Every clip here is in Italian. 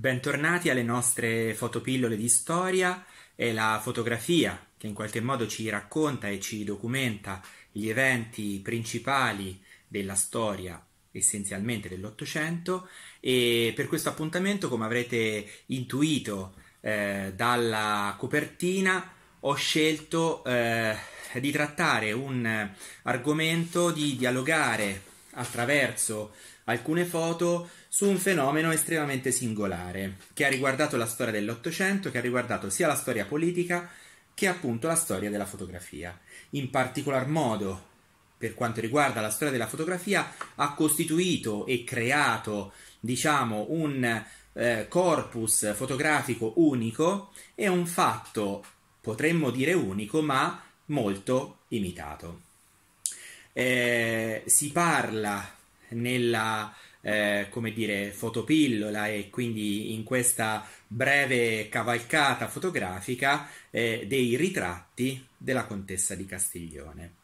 Bentornati alle nostre fotopillole di storia e la fotografia che in qualche modo ci racconta e ci documenta gli eventi principali della storia essenzialmente dell'Ottocento e per questo appuntamento come avrete intuito eh, dalla copertina ho scelto eh, di trattare un argomento, di dialogare attraverso alcune foto su un fenomeno estremamente singolare, che ha riguardato la storia dell'Ottocento, che ha riguardato sia la storia politica che appunto la storia della fotografia. In particolar modo, per quanto riguarda la storia della fotografia, ha costituito e creato, diciamo, un eh, corpus fotografico unico e un fatto, potremmo dire unico, ma molto imitato. Eh, si parla nella eh, come dire, fotopillola e quindi in questa breve cavalcata fotografica eh, dei ritratti della contessa di Castiglione.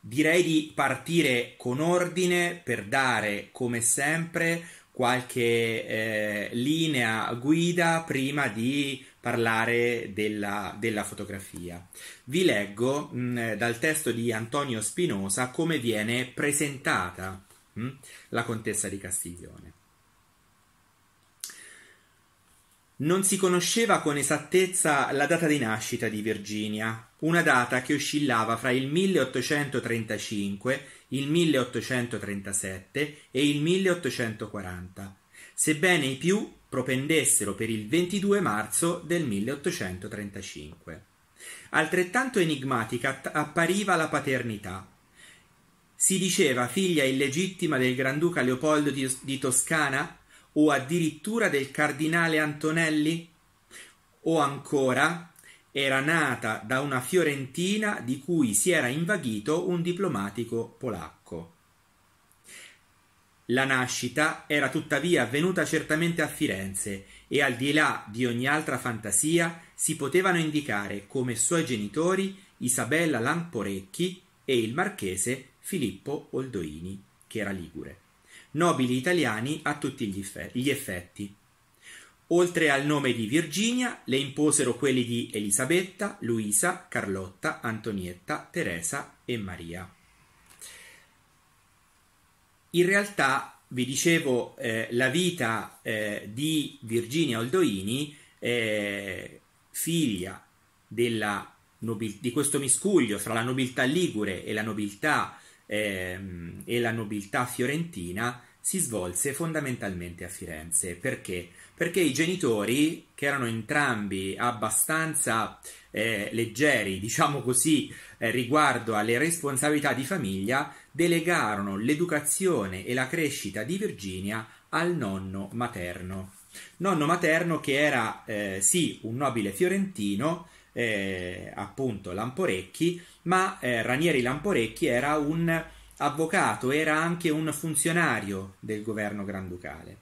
Direi di partire con ordine per dare, come sempre, qualche eh, linea guida prima di parlare della, della fotografia. Vi leggo mh, dal testo di Antonio Spinosa come viene presentata Hm? la contessa di Castiglione. Non si conosceva con esattezza la data di nascita di Virginia, una data che oscillava fra il 1835, il 1837 e il 1840, sebbene i più propendessero per il 22 marzo del 1835. Altrettanto enigmatica appariva la paternità, si diceva figlia illegittima del Granduca Leopoldo di, di Toscana o addirittura del cardinale Antonelli? O ancora era nata da una fiorentina di cui si era invaghito un diplomatico polacco. La nascita era tuttavia avvenuta certamente a Firenze e al di là di ogni altra fantasia si potevano indicare come suoi genitori Isabella Lamporecchi e il marchese Filippo Oldoini, che era ligure. Nobili italiani a tutti gli effetti. Oltre al nome di Virginia, le imposero quelli di Elisabetta, Luisa, Carlotta, Antonietta, Teresa e Maria. In realtà, vi dicevo, eh, la vita eh, di Virginia Oldoini, eh, figlia della, di questo miscuglio fra la nobiltà ligure e la nobiltà ehm, e la nobiltà fiorentina si svolse fondamentalmente a Firenze. Perché? Perché i genitori, che erano entrambi abbastanza eh, leggeri, diciamo così, eh, riguardo alle responsabilità di famiglia, delegarono l'educazione e la crescita di Virginia al nonno materno. Nonno materno che era eh, sì un nobile fiorentino, eh, appunto Lamporecchi, ma eh, Ranieri Lamporecchi era un avvocato, era anche un funzionario del governo granducale.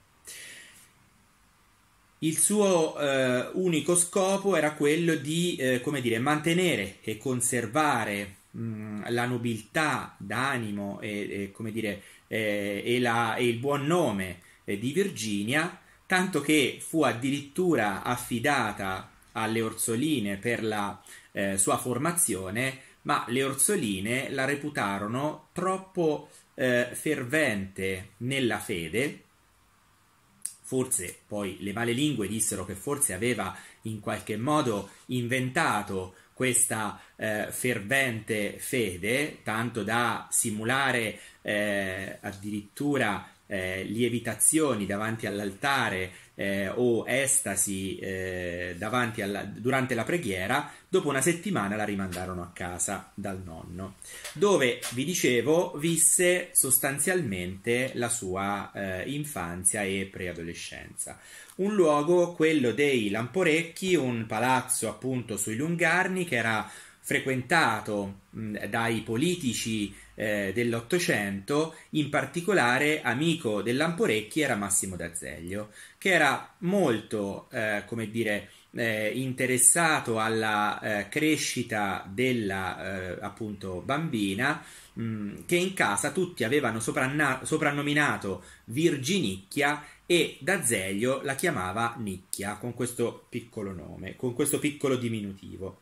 Il suo eh, unico scopo era quello di eh, dire, mantenere e conservare mh, mm, la nobiltà d'animo e, e, dire, eh, e, la, e il buon nome eh, di Virginia, tanto che fu addirittura affidata alle orsoline per la eh, sua formazione, ma le orsoline la reputarono troppo eh, fervente nella fede. Forse poi le male lingue dissero che forse aveva in qualche modo inventato questa eh, fervente fede, tanto da simulare eh, addirittura eh, lievitazioni davanti all'altare eh, o estasi eh, alla, durante la preghiera, dopo una settimana la rimandarono a casa dal nonno, dove, vi dicevo, visse sostanzialmente la sua eh, infanzia e preadolescenza. Un luogo, quello dei Lamporecchi, un palazzo appunto sui Lungarni che era frequentato mh, dai politici eh, dell'Ottocento, in particolare amico dell'Amporecchi era Massimo D'Azeglio, che era molto, eh, come dire, eh, interessato alla eh, crescita della eh, appunto bambina, mm, che in casa tutti avevano sopranna- soprannominato Virginicchia e D'Azeglio la chiamava Nicchia con questo piccolo nome, con questo piccolo diminutivo.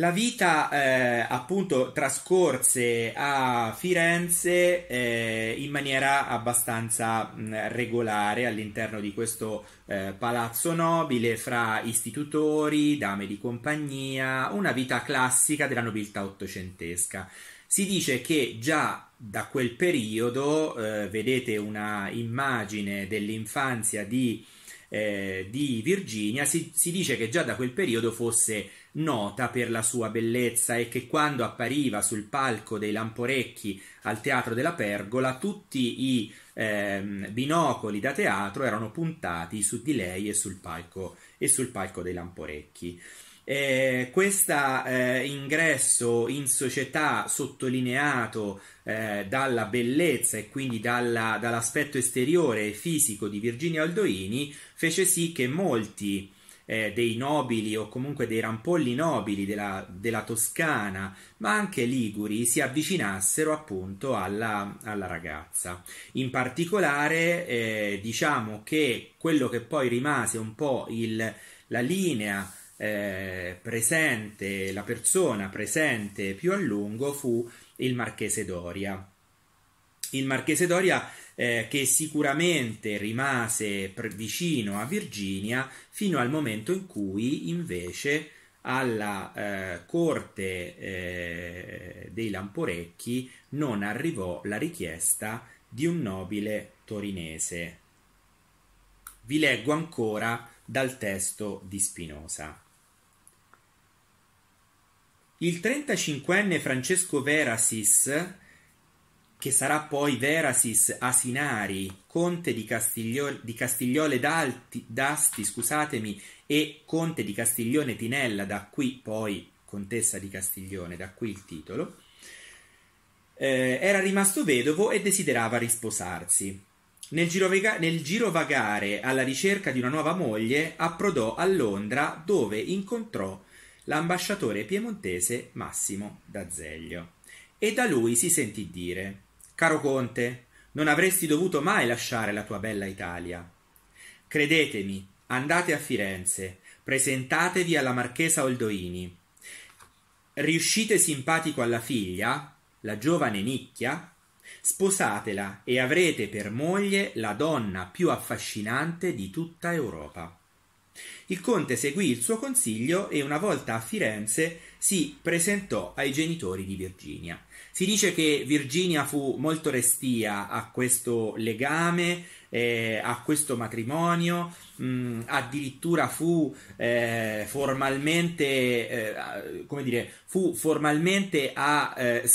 La vita eh, appunto trascorse a Firenze eh, in maniera abbastanza mh, regolare all'interno di questo eh, palazzo nobile fra istitutori, dame di compagnia, una vita classica della nobiltà ottocentesca. Si dice che già da quel periodo eh, vedete una immagine dell'infanzia di, eh, di Virginia, si, si dice che già da quel periodo fosse nota per la sua bellezza e che quando appariva sul palco dei Lamporecchi al Teatro della Pergola tutti i ehm, binocoli da teatro erano puntati su di lei e sul palco, e sul palco dei Lamporecchi. Eh, questo eh, ingresso in società sottolineato eh, dalla bellezza e quindi dalla, dall'aspetto esteriore e fisico di Virginia Aldoini fece sì che molti eh, dei nobili o comunque dei rampolli nobili della, della, Toscana, ma anche liguri, si avvicinassero appunto alla, alla ragazza. In particolare, eh, diciamo che quello che poi rimase un po' il, la linea eh, presente, la persona presente più a lungo fu il marchese Doria il Marchese Doria eh, che sicuramente rimase vicino a Virginia fino al momento in cui invece alla eh, corte eh, dei Lamporecchi non arrivò la richiesta di un nobile torinese. Vi leggo ancora dal testo di Spinosa. Il 35enne Francesco Verasis che sarà poi Verasis Asinari, conte di, Castiglio, di Castigliole d'Alti, d'Asti scusatemi, e conte di Castiglione Tinella, da qui poi contessa di Castiglione, da qui il titolo, eh, era rimasto vedovo e desiderava risposarsi. Nel, girovega- nel girovagare alla ricerca di una nuova moglie approdò a Londra dove incontrò l'ambasciatore piemontese Massimo D'Azeglio e da lui si sentì dire Caro Conte, non avresti dovuto mai lasciare la tua bella Italia. Credetemi, andate a Firenze, presentatevi alla Marchesa Oldoini. Riuscite simpatico alla figlia, la giovane nicchia, sposatela e avrete per moglie la donna più affascinante di tutta Europa. Il conte seguì il suo consiglio e una volta a Firenze si presentò ai genitori di Virginia. Si dice che Virginia fu molto restia a questo legame, eh, a questo matrimonio, mh, mm, addirittura fu, eh, formalmente, eh, come dire, fu formalmente a eh,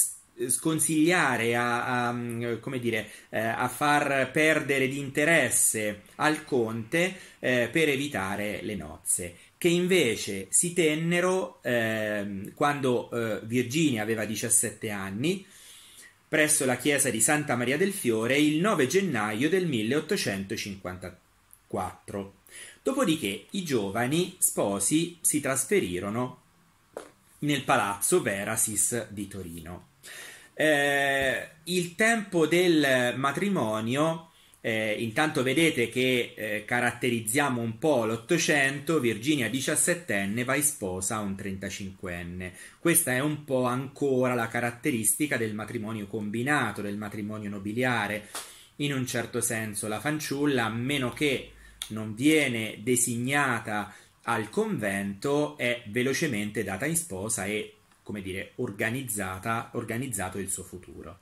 sconsigliare, a, a, mm, dire, eh, a, far perdere di interesse al conte eh, per evitare le nozze che invece si tennero eh, quando eh, Virginia aveva 17 anni presso la chiesa di Santa Maria del Fiore il 9 gennaio del 1854. Dopodiché i giovani sposi si trasferirono nel palazzo Verasis di Torino. Eh, il tempo del matrimonio eh, intanto vedete che eh, caratterizziamo un po' l'Ottocento, Virginia 17enne va in sposa a un 35enne. Questa è un po' ancora la caratteristica del matrimonio combinato, del matrimonio nobiliare. In un certo senso la fanciulla, a meno che non viene designata al convento, è velocemente data in sposa e, come dire, organizzata, organizzato il suo futuro.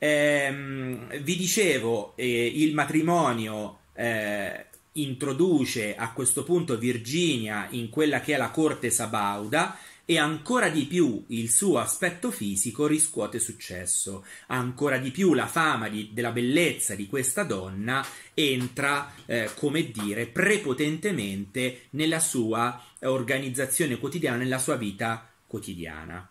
Ehm, vi dicevo, eh, il matrimonio eh, introduce a questo punto Virginia in quella che è la corte sabauda e ancora di più il suo aspetto fisico riscuote successo, ancora di più la fama di, della bellezza di questa donna entra, eh, come dire, prepotentemente nella sua organizzazione quotidiana, nella sua vita quotidiana.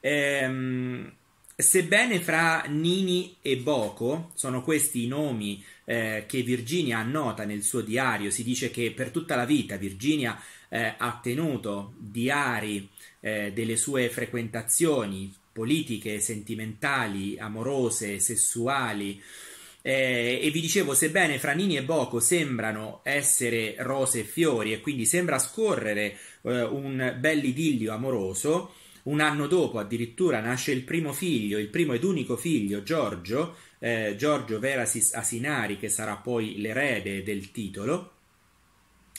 Ehm, Sebbene fra Nini e Boco, sono questi i nomi eh, che Virginia annota nel suo diario, si dice che per tutta la vita Virginia eh, ha tenuto diari eh, delle sue frequentazioni politiche, sentimentali, amorose, sessuali. Eh, e vi dicevo, sebbene fra Nini e Boco sembrano essere rose e fiori e quindi sembra scorrere eh, un bell'idillio amoroso, un anno dopo addirittura nasce il primo figlio, il primo ed unico figlio, Giorgio, eh, Giorgio Verasis Asinari, che sarà poi l'erede del titolo.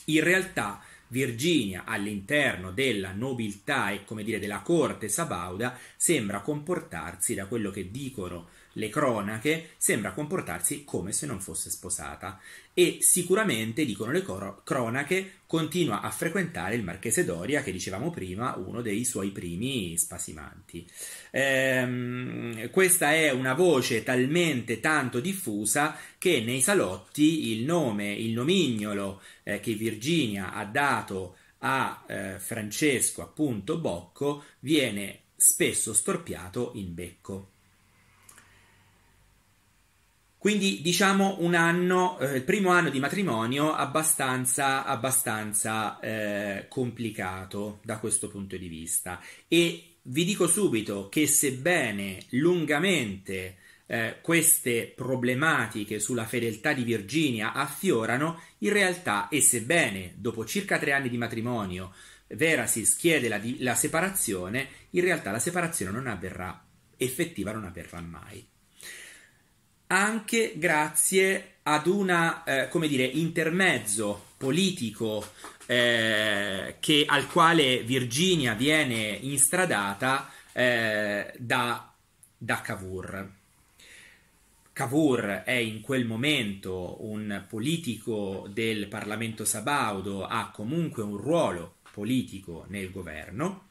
In realtà Virginia, all'interno della nobiltà e come dire della corte sabauda, sembra comportarsi, da quello che dicono le cronache, sembra comportarsi come se non fosse sposata e sicuramente, dicono le coro- cronache, continua a frequentare il Marchese Doria, che dicevamo prima, uno dei suoi primi spasimanti. Ehm, questa è una voce talmente tanto diffusa che nei salotti il nome, il nomignolo eh, che Virginia ha dato a eh, Francesco, appunto Bocco, viene spesso storpiato in becco. Quindi diciamo un anno, eh, il primo anno di matrimonio abbastanza, abbastanza eh, complicato da questo punto di vista. E vi dico subito che sebbene lungamente eh, queste problematiche sulla fedeltà di Virginia affiorano, in realtà, e sebbene dopo circa tre anni di matrimonio Vera si schiede la, la separazione, in realtà la separazione non avverrà, effettiva non avverrà mai anche grazie ad un eh, intermezzo politico eh, che, al quale Virginia viene instradata eh, da, da Cavour. Cavour è in quel momento un politico del Parlamento sabaudo, ha comunque un ruolo politico nel governo,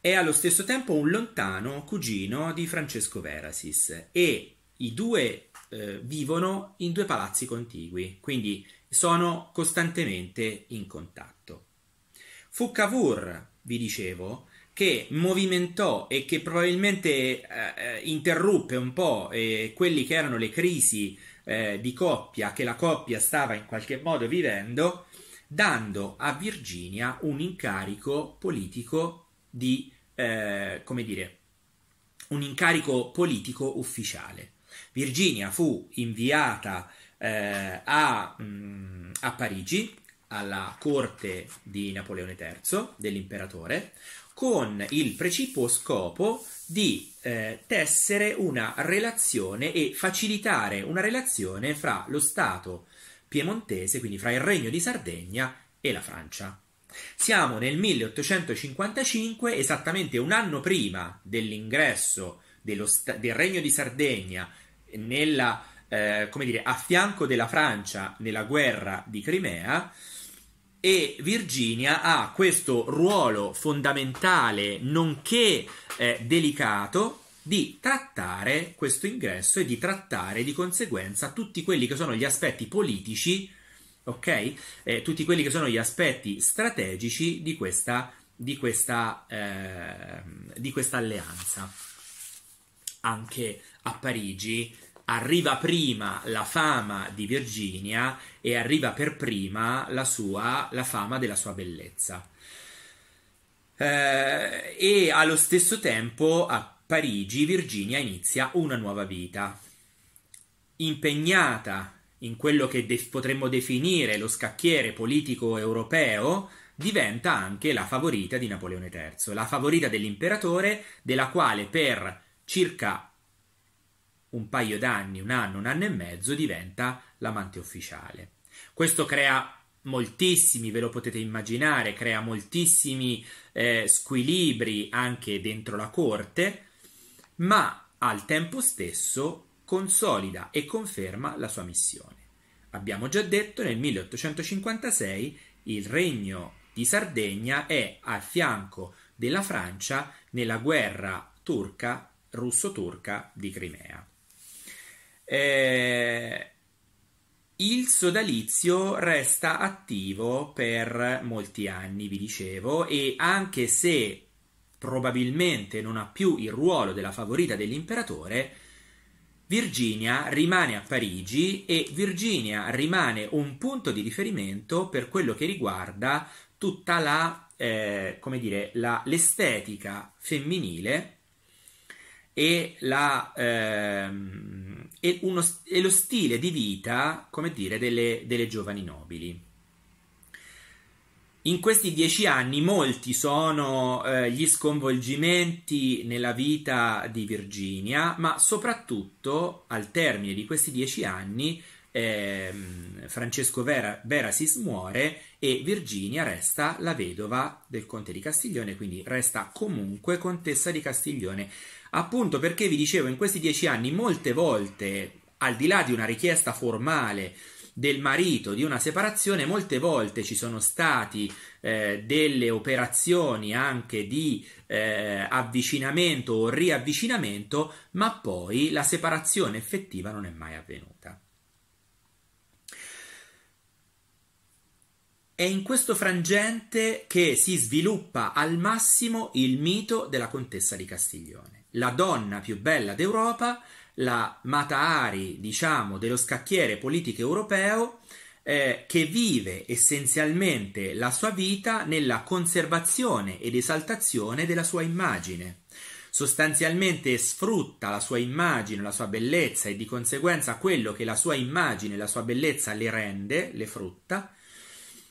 e allo stesso tempo un lontano cugino di Francesco Verasis e i due eh, vivono in due palazzi contigui, quindi sono costantemente in contatto. Fu Cavour, vi dicevo, che movimentò e che probabilmente eh, eh, interruppe un po' eh, quelli che erano le crisi eh, di coppia che la coppia stava in qualche modo vivendo, dando a Virginia un incarico politico di, eh, come dire, un incarico politico ufficiale. Virginia fu inviata eh, a, mh, mm, a Parigi, alla corte di Napoleone III, dell'imperatore, con il precipuo scopo di eh, tessere una relazione e facilitare una relazione fra lo Stato piemontese, quindi fra il Regno di Sardegna e la Francia. Siamo nel 1855, esattamente un anno prima dell'ingresso sta- del Regno di Sardegna nella, eh, come dire, a fianco della Francia nella guerra di Crimea e Virginia ha questo ruolo fondamentale, nonché eh, delicato, di trattare questo ingresso e di trattare di conseguenza tutti quelli che sono gli aspetti politici, ok? Eh, tutti quelli che sono gli aspetti strategici di questa, di questa, eh, di questa alleanza. Anche a Parigi arriva prima la fama di Virginia e arriva per prima la, sua, la fama della sua bellezza. Eh, e allo stesso tempo a Parigi Virginia inizia una nuova vita, impegnata in quello che de- potremmo definire lo scacchiere politico europeo, diventa anche la favorita di Napoleone III, la favorita dell'imperatore, della quale per circa un paio d'anni, un anno, un anno e mezzo, diventa l'amante ufficiale. Questo crea moltissimi, ve lo potete immaginare, crea moltissimi eh, squilibri anche dentro la corte, ma al tempo stesso consolida e conferma la sua missione. Abbiamo già detto, nel 1856 il regno di Sardegna è al fianco della Francia nella guerra turca russo-turca di Crimea. Eh, il sodalizio resta attivo per molti anni, vi dicevo, e anche se probabilmente non ha più il ruolo della favorita dell'imperatore, Virginia rimane a Parigi e Virginia rimane un punto di riferimento per quello che riguarda tutta la, eh, come dire, la, l'estetica femminile e, la, ehm, e, uno, e, lo stile di vita, come dire, delle, delle giovani nobili. In questi dieci anni molti sono eh, gli sconvolgimenti nella vita di Virginia, ma soprattutto al termine di questi dieci anni eh, Francesco Vera, Vera, si smuore e Virginia resta la vedova del conte di Castiglione, quindi resta comunque contessa di Castiglione appunto perché vi dicevo in questi dieci anni molte volte, al di là di una richiesta formale del marito di una separazione, molte volte ci sono stati eh, delle operazioni anche di eh, avvicinamento o riavvicinamento, ma poi la separazione effettiva non è mai avvenuta. È in questo frangente che si sviluppa al massimo il mito della contessa di Castiglione la donna più bella d'Europa, la Matahari, diciamo, dello scacchiere politico europeo, eh, che vive essenzialmente la sua vita nella conservazione ed esaltazione della sua immagine. Sostanzialmente sfrutta la sua immagine, la sua bellezza e di conseguenza quello che la sua immagine, la sua bellezza le rende, le frutta,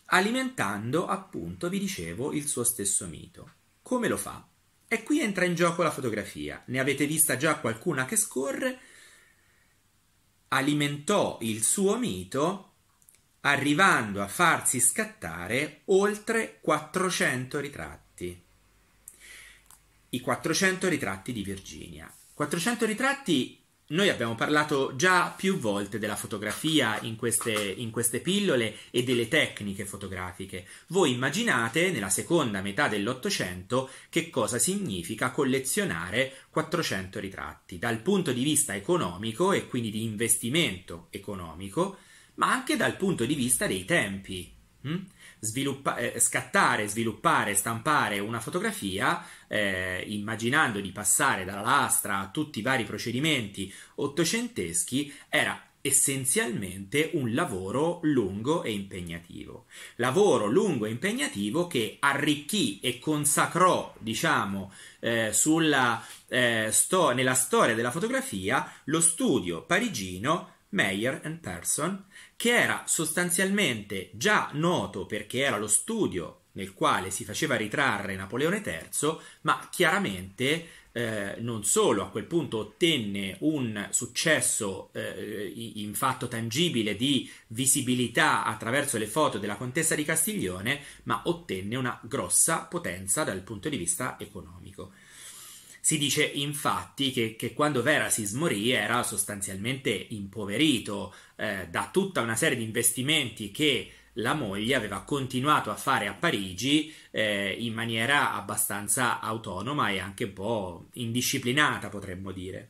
alimentando appunto, vi dicevo, il suo stesso mito. Come lo fa? E qui entra in gioco la fotografia. Ne avete vista già qualcuna che scorre? Alimentò il suo mito arrivando a farsi scattare oltre 400 ritratti. I 400 ritratti di Virginia. 400 ritratti noi abbiamo parlato già più volte della fotografia in queste, in queste pillole e delle tecniche fotografiche. Voi immaginate, nella seconda metà dell'Ottocento, che cosa significa collezionare 400 ritratti dal punto di vista economico e quindi di investimento economico, ma anche dal punto di vista dei tempi. Mm? sviluppa- eh, scattare, sviluppare, stampare una fotografia, eh, immaginando di passare dalla lastra a tutti i vari procedimenti ottocenteschi, era essenzialmente un lavoro lungo e impegnativo. Lavoro lungo e impegnativo che arricchì e consacrò, diciamo, eh, sulla, eh, sto- nella storia della fotografia lo studio parigino Meyer and Persson, che era sostanzialmente già noto perché era lo studio nel quale si faceva ritrarre Napoleone III, ma chiaramente eh, non solo a quel punto ottenne un successo eh, in fatto tangibile di visibilità attraverso le foto della contessa di Castiglione, ma ottenne una grossa potenza dal punto di vista economico. Si dice infatti che, che quando Vera si smorì era sostanzialmente impoverito eh, da tutta una serie di investimenti che la moglie aveva continuato a fare a Parigi eh, in maniera abbastanza autonoma e anche un po' indisciplinata, potremmo dire.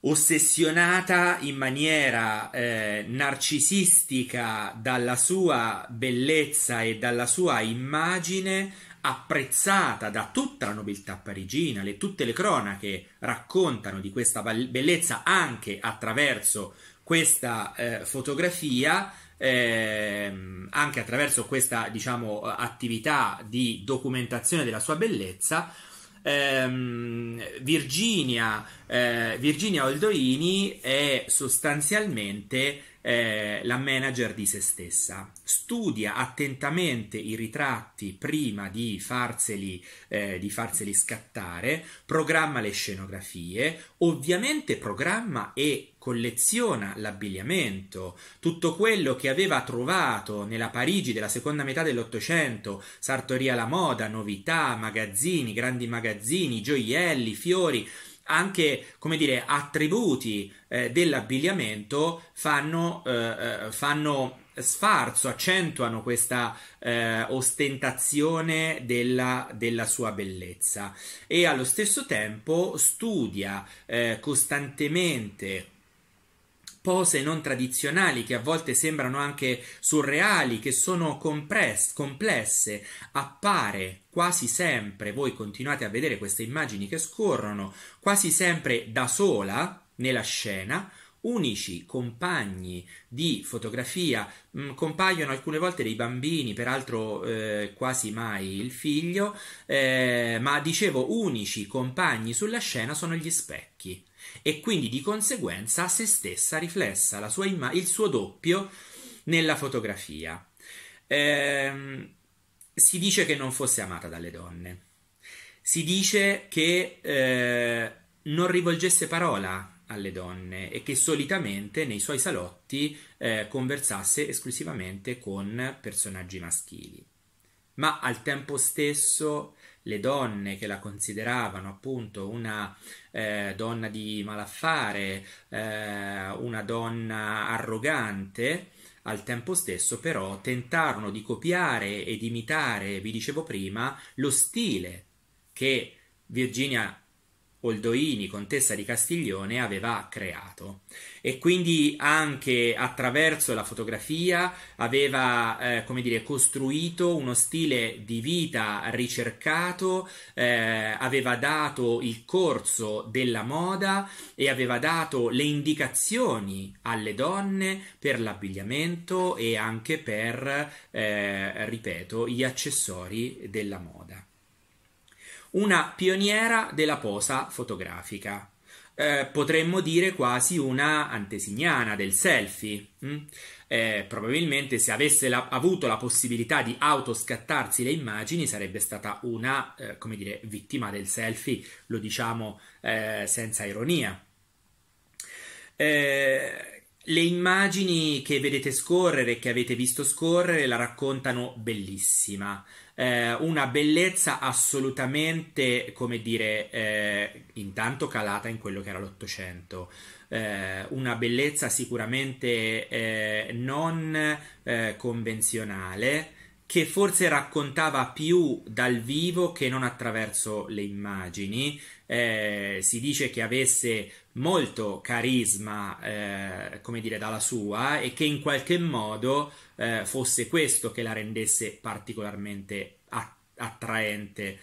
Ossessionata in maniera eh, narcisistica dalla sua bellezza e dalla sua immagine, apprezzata da tutta la nobiltà parigina, le, tutte le cronache raccontano di questa bellezza anche attraverso questa eh, fotografia, ehm, anche attraverso questa diciamo, attività di documentazione della sua bellezza. Ehm, Virginia, eh, Virginia Oldoini è sostanzialmente eh, la manager di se stessa. Studia attentamente i ritratti prima di farseli, eh, di farseli scattare, programma le scenografie, ovviamente programma e colleziona l'abbigliamento, tutto quello che aveva trovato nella Parigi della seconda metà dell'Ottocento, sartoria alla moda, novità, magazzini, grandi magazzini, gioielli, fiori, anche come dire, attributi eh, dell'abbigliamento fanno, eh, eh, fanno sfarzo, accentuano questa eh, ostentazione della, della, sua bellezza e allo stesso tempo studia eh, costantemente pose non tradizionali che a volte sembrano anche surreali, che sono compress- complesse, appare quasi sempre, voi continuate a vedere queste immagini che scorrono, quasi sempre da sola nella scena, unici compagni di fotografia, mh, mm, compaiono alcune volte dei bambini, peraltro eh, quasi mai il figlio, eh, ma dicevo unici compagni sulla scena sono gli specchi e quindi di conseguenza a se stessa riflessa imma- il suo doppio nella fotografia. Ehm, si dice che non fosse amata dalle donne, si dice che eh, non rivolgesse parola alle donne e che solitamente nei suoi salotti eh, conversasse esclusivamente con personaggi maschili. Ma al tempo stesso le donne che la consideravano appunto una eh, donna di malaffare, eh, una donna arrogante, al tempo stesso però tentarono di copiare ed imitare, vi dicevo prima, lo stile che Virginia Oldoini, contessa di Castiglione, aveva creato e quindi anche attraverso la fotografia aveva, eh, come dire, costruito uno stile di vita ricercato, eh, aveva dato il corso della moda e aveva dato le indicazioni alle donne per l'abbigliamento e anche per, eh, ripeto, gli accessori della moda una pioniera della posa fotografica. Eh, potremmo dire quasi una antesignana del selfie. Mm? Eh, probabilmente se avesse la, avuto la possibilità di autoscattarsi le immagini sarebbe stata una, eh, come dire, vittima del selfie, lo diciamo eh, senza ironia. Eh, le immagini che vedete scorrere, che avete visto scorrere, la raccontano bellissima eh, una bellezza assolutamente, come dire, eh, intanto calata in quello che era l'Ottocento. Eh, una bellezza sicuramente eh, non eh, convenzionale, che forse raccontava più dal vivo che non attraverso le immagini. Eh, si dice che avesse molto carisma, eh, come dire, dalla sua e che in qualche modo eh, fosse questo che la rendesse particolarmente attraente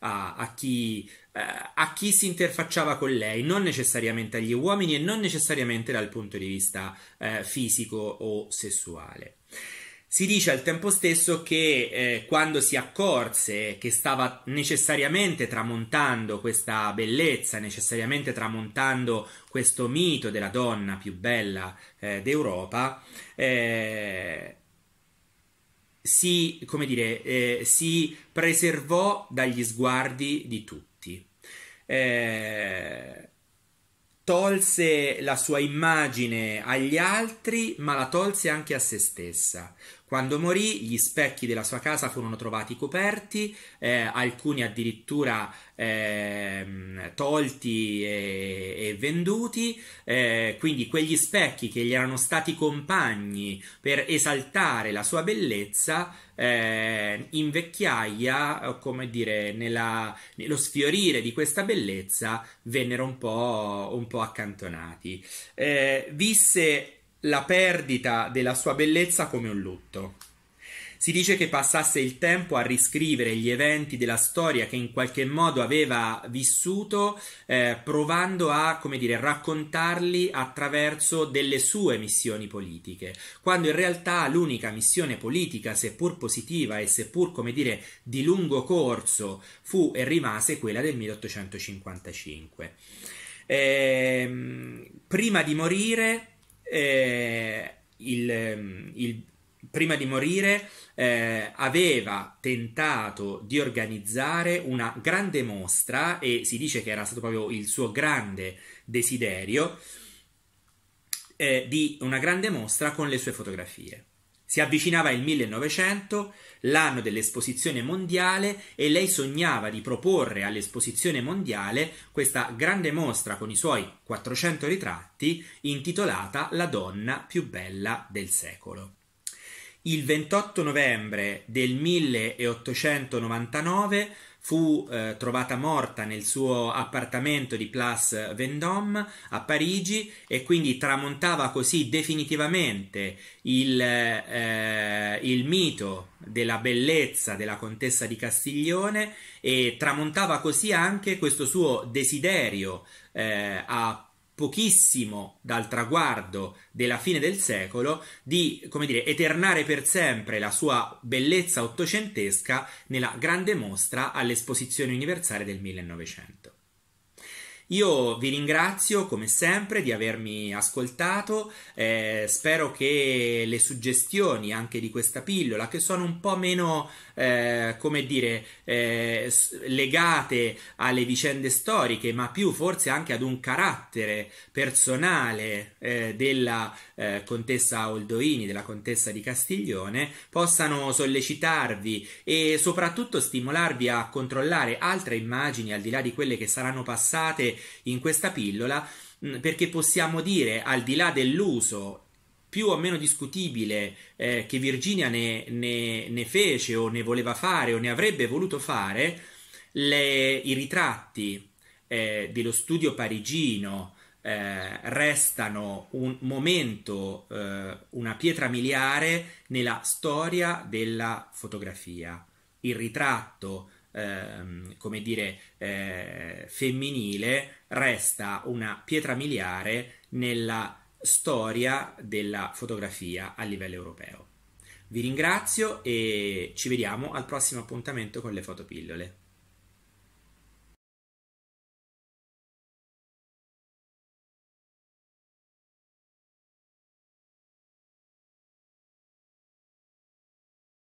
a, a, chi, eh, a chi si interfacciava con lei, non necessariamente agli uomini e non necessariamente dal punto di vista eh, fisico o sessuale. Si dice al tempo stesso che eh, quando si accorse che stava necessariamente tramontando questa bellezza, necessariamente tramontando questo mito della donna più bella eh, d'Europa, eh, si, dire, eh, si, preservò dagli sguardi di tutti. Eh, tolse la sua immagine agli altri, ma la tolse anche a se stessa. Quando morì, gli specchi della sua casa furono trovati coperti, eh, alcuni addirittura eh, tolti e, e venduti, eh, quindi quegli specchi che gli erano stati compagni per esaltare la sua bellezza eh, in vecchiaia, come dire, nella, nello sfiorire di questa bellezza, vennero un po', un po accantonati. Eh, visse la perdita della sua bellezza come un lutto. Si dice che passasse il tempo a riscrivere gli eventi della storia che in qualche modo aveva vissuto, eh, provando a, come dire, raccontarli attraverso delle sue missioni politiche, quando in realtà l'unica missione politica, seppur positiva e seppur, come dire, di lungo corso, fu e rimase quella del 1855. Eh, prima di morire, eh, il, ehm, il, prima di morire eh, aveva tentato di organizzare una grande mostra e si dice che era stato proprio il suo grande desiderio eh, di una grande mostra con le sue fotografie. Si avvicinava il 1900, l'anno dell'esposizione mondiale, e lei sognava di proporre all'esposizione mondiale questa grande mostra con i suoi 400 ritratti intitolata La donna più bella del secolo. Il 28 novembre del 1899 fu eh, trovata morta nel suo appartamento di Place Vendôme a Parigi e quindi tramontava così definitivamente il, eh, il mito della bellezza della contessa di Castiglione e tramontava così anche questo suo desiderio eh, a pochissimo dal traguardo della fine del secolo di, come dire, eternare per sempre la sua bellezza ottocentesca nella grande mostra all'Esposizione Universale del 1900. Io vi ringrazio come sempre di avermi ascoltato, eh, spero che le suggestioni anche di questa pillola, che sono un po' meno, eh, come dire, eh, legate alle vicende storiche, ma più forse anche ad un carattere personale eh, della eh, contessa Oldoini, della contessa di Castiglione, possano sollecitarvi e soprattutto stimolarvi a controllare altre immagini al di là di quelle che saranno passate in questa pillola, mm, perché possiamo dire, al di là dell'uso più o meno discutibile eh, che Virginia ne, ne, ne, fece o ne voleva fare o ne avrebbe voluto fare, le, i ritratti eh, dello studio parigino eh, restano un momento, eh, una pietra miliare nella storia della fotografia. Il ritratto ehm, come dire, eh, femminile resta una pietra miliare nella storia della fotografia a livello europeo. Vi ringrazio e ci vediamo al prossimo appuntamento con le fotopillole.